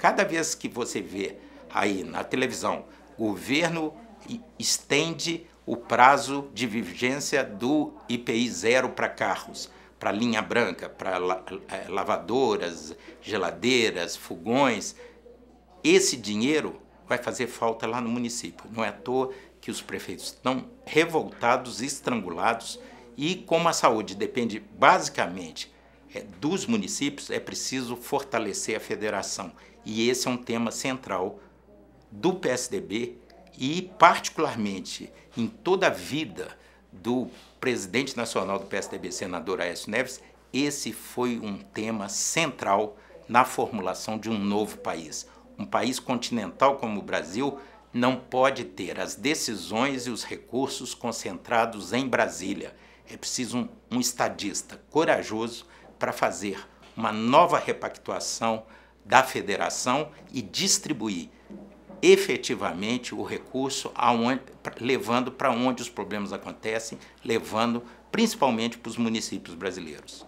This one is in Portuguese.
Cada vez que você vê aí na televisão, governo estende o prazo de vigência do IPI zero para carros, para linha branca, para é, lavadoras, geladeiras, fogões. Esse dinheiro vai fazer falta lá no município. Não é à toa que os prefeitos estão revoltados, estrangulados e como a saúde depende basicamente é, dos municípios, é preciso fortalecer a federação. E esse é um tema central do PSDB e, particularmente, em toda a vida do presidente nacional do PSDB, senador Aécio Neves, esse foi um tema central na formulação de um novo país. Um país continental como o Brasil não pode ter as decisões e os recursos concentrados em Brasília. É preciso um, um estadista corajoso para fazer uma nova repactuação da federação e distribuir efetivamente o recurso aonde, levando para onde os problemas acontecem, levando principalmente para os municípios brasileiros.